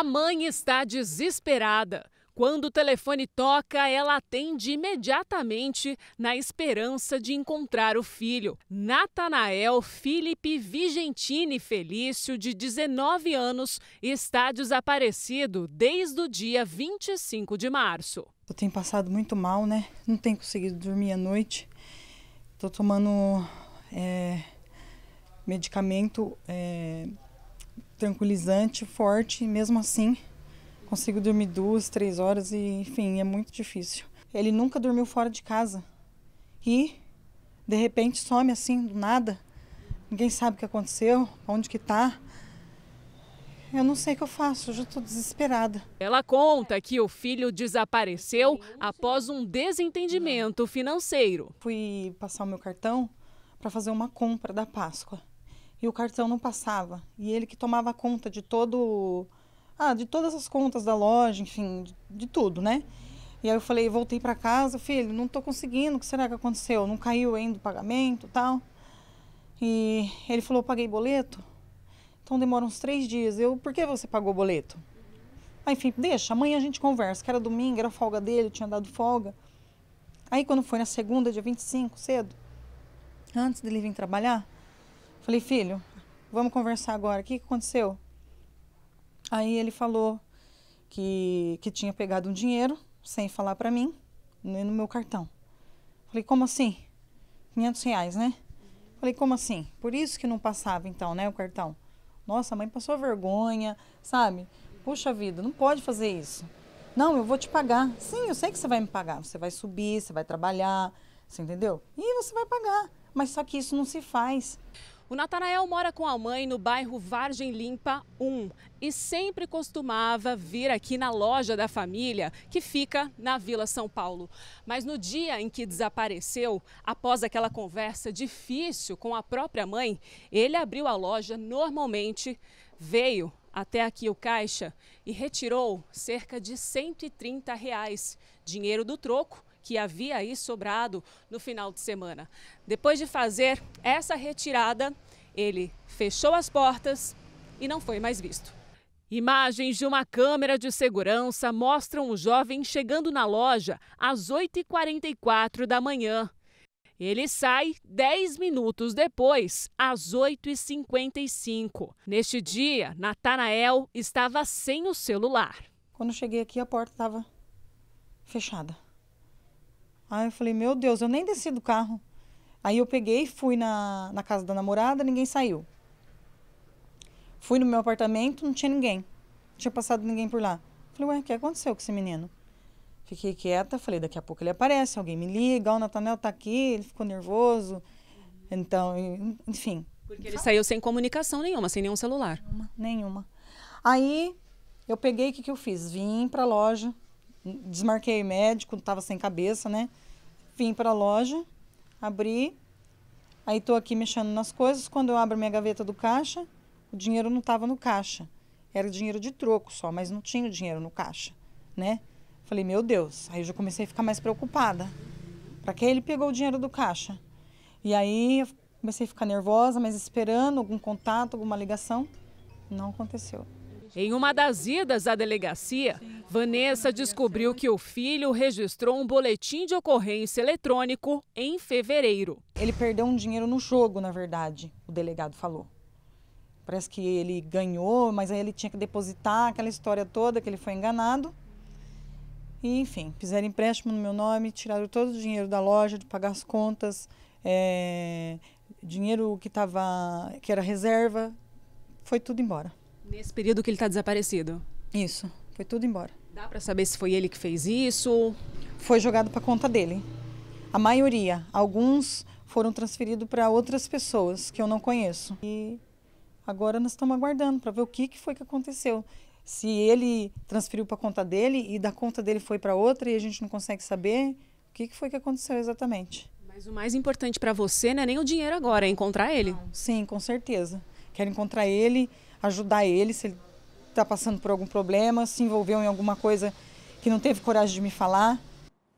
A mãe está desesperada. Quando o telefone toca, ela atende imediatamente na esperança de encontrar o filho. Natanael Felipe Vigentini Felício, de 19 anos, está desaparecido desde o dia 25 de março. Eu tenho passado muito mal, né? Não tenho conseguido dormir à noite. Estou tomando é, medicamento. É tranquilizante forte, e mesmo assim consigo dormir duas, três horas e, enfim, é muito difícil. Ele nunca dormiu fora de casa e de repente some assim do nada. Ninguém sabe o que aconteceu, onde que tá. Eu não sei o que eu faço, eu já estou desesperada. Ela conta que o filho desapareceu após um desentendimento financeiro. Fui passar o meu cartão para fazer uma compra da Páscoa e o cartão não passava. E ele que tomava conta de todo. Ah, de todas as contas da loja, enfim, de, de tudo, né? E aí eu falei, voltei para casa, filho, não estou conseguindo, o que será que aconteceu? Não caiu ainda o pagamento tal. E ele falou, paguei boleto. Então demora uns três dias. Eu, por que você pagou boleto? Aí, enfim, deixa, amanhã a gente conversa, que era domingo, era folga dele, tinha dado folga. Aí quando foi na segunda, dia 25, cedo, antes dele vir trabalhar, Falei, filho, vamos conversar agora. O que aconteceu? Aí ele falou que, que tinha pegado um dinheiro, sem falar para mim, no meu cartão. Falei, como assim? 500 reais, né? Falei, como assim? Por isso que não passava então, né, o cartão. Nossa, a mãe passou vergonha, sabe? Puxa vida, não pode fazer isso. Não, eu vou te pagar. Sim, eu sei que você vai me pagar. Você vai subir, você vai trabalhar, você entendeu? E você vai pagar. Mas só que isso não se faz. O Natanael mora com a mãe no bairro Vargem Limpa 1 e sempre costumava vir aqui na loja da família, que fica na Vila São Paulo. Mas no dia em que desapareceu, após aquela conversa difícil com a própria mãe, ele abriu a loja normalmente, veio até aqui o caixa e retirou cerca de 130 reais, dinheiro do troco que havia aí sobrado no final de semana. Depois de fazer essa retirada, ele fechou as portas e não foi mais visto. Imagens de uma câmera de segurança mostram o jovem chegando na loja às 8h44 da manhã. Ele sai 10 minutos depois, às 8h55. Neste dia, Natanael estava sem o celular. Quando cheguei aqui, a porta estava fechada. Aí eu falei, meu Deus, eu nem desci do carro. Aí eu peguei, fui na, na casa da namorada, ninguém saiu. Fui no meu apartamento, não tinha ninguém. Não tinha passado ninguém por lá. Falei, ué, o que aconteceu com esse menino? Fiquei quieta, falei, daqui a pouco ele aparece, alguém me liga, o Natanel tá aqui, ele ficou nervoso. Então, enfim. Porque ele saiu sem comunicação nenhuma, sem nenhum celular. Nenhuma. nenhuma. Aí eu peguei, o que, que eu fiz? Vim pra loja, desmarquei médico, estava sem cabeça, né? Vim para a loja, abri, aí estou aqui mexendo nas coisas. Quando eu abro minha gaveta do caixa, o dinheiro não estava no caixa. Era dinheiro de troco só, mas não tinha o dinheiro no caixa, né? Falei, meu Deus. Aí eu já comecei a ficar mais preocupada. Para que ele pegou o dinheiro do caixa? E aí eu comecei a ficar nervosa, mas esperando algum contato, alguma ligação. Não aconteceu. Em uma das idas à delegacia, Vanessa descobriu que o filho registrou um boletim de ocorrência eletrônico em fevereiro. Ele perdeu um dinheiro no jogo, na verdade, o delegado falou. Parece que ele ganhou, mas aí ele tinha que depositar aquela história toda que ele foi enganado. E, enfim, fizeram empréstimo no meu nome, tiraram todo o dinheiro da loja, de pagar as contas, é, dinheiro que, tava, que era reserva, foi tudo embora. Nesse período que ele está desaparecido? Isso, foi tudo embora. Dá para saber se foi ele que fez isso? Foi jogado para conta dele. A maioria, alguns foram transferidos para outras pessoas que eu não conheço. E agora nós estamos aguardando para ver o que, que foi que aconteceu. Se ele transferiu para conta dele e da conta dele foi para outra e a gente não consegue saber o que, que foi que aconteceu exatamente. Mas o mais importante para você não é nem o dinheiro agora, é encontrar ele. Não, sim, com certeza quero encontrar ele, ajudar ele se ele está passando por algum problema, se envolveu em alguma coisa que não teve coragem de me falar.